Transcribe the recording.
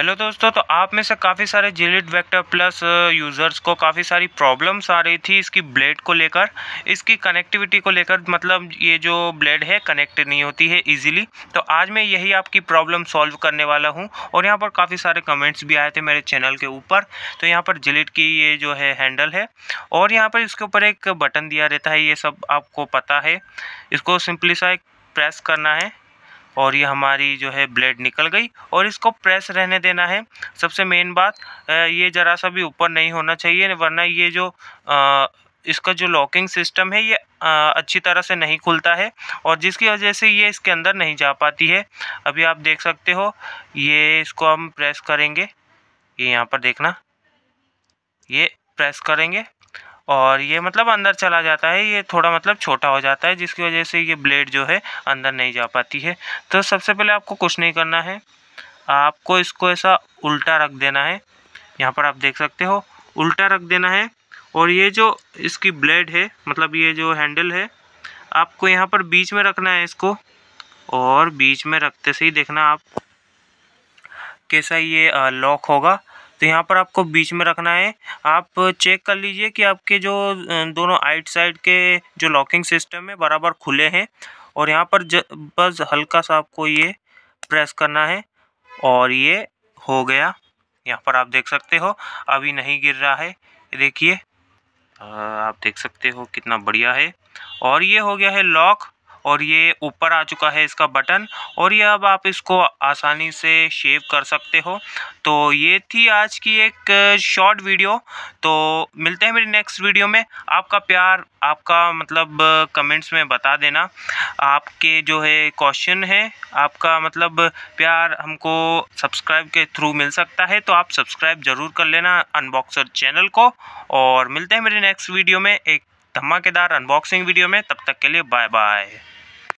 hello दोस्तों तो आप में से काफ़ी सारे जिलिट वेक्टर प्लस यूज़र्स को काफ़ी सारी प्रॉब्लम्स आ रही थी इसकी ब्लेड को लेकर इसकी कनेक्टिविटी को लेकर मतलब ये जो ब्लेड है कनेक्ट नहीं होती है इजीली तो आज मैं यही आपकी प्रॉब्लम सॉल्व करने वाला हूँ और यहाँ पर काफ़ी सारे कमेंट्स भी आए थे मेरे चैनल के ऊपर तो यहाँ पर जिलिट की ये जो है हैंडल है और यहाँ पर इसके ऊपर एक बटन दिया रहता है ये सब आपको पता है इसको सिंपली सा एक प्रेस करना है और ये हमारी जो है ब्लेड निकल गई और इसको प्रेस रहने देना है सबसे मेन बात ये ज़रा सा भी ऊपर नहीं होना चाहिए वरना ये जो इसका जो लॉकिंग सिस्टम है ये अच्छी तरह से नहीं खुलता है और जिसकी वजह से ये इसके अंदर नहीं जा पाती है अभी आप देख सकते हो ये इसको हम प्रेस करेंगे ये यहाँ पर देखना ये प्रेस करेंगे और ये मतलब अंदर चला जाता है ये थोड़ा मतलब छोटा हो जाता है जिसकी वजह से ये ब्लेड जो है अंदर नहीं जा पाती है तो सबसे पहले आपको कुछ नहीं करना है आपको इसको ऐसा उल्टा रख देना है यहाँ पर आप देख सकते हो उल्टा रख देना है और ये जो इसकी ब्लेड है मतलब ये जो हैंडल है आपको यहाँ पर बीच में रखना है इसको और बीच में रखते से ही देखना आप कैसा ये लॉक होगा तो यहाँ पर आपको बीच में रखना है आप चेक कर लीजिए कि आपके जो दोनों आइट साइड के जो लॉकिंग सिस्टम है बराबर खुले हैं और यहाँ पर बस हल्का सा आपको ये प्रेस करना है और ये हो गया यहाँ पर आप देख सकते हो अभी नहीं गिर रहा है देखिए आप देख सकते हो कितना बढ़िया है और ये हो गया है लॉक और ये ऊपर आ चुका है इसका बटन और ये अब आप इसको आसानी से शेव कर सकते हो तो ये थी आज की एक शॉर्ट वीडियो तो मिलते हैं मेरी नेक्स्ट वीडियो में आपका प्यार आपका मतलब कमेंट्स में बता देना आपके जो है क्वेश्चन है आपका मतलब प्यार हमको सब्सक्राइब के थ्रू मिल सकता है तो आप सब्सक्राइब ज़रूर कर लेना अनबॉक्सर चैनल को और मिलते हैं मेरे नेक्स्ट वीडियो में एक धमाकेदार अनबॉक्सिंग वीडियो में तब तक के लिए बाय बाय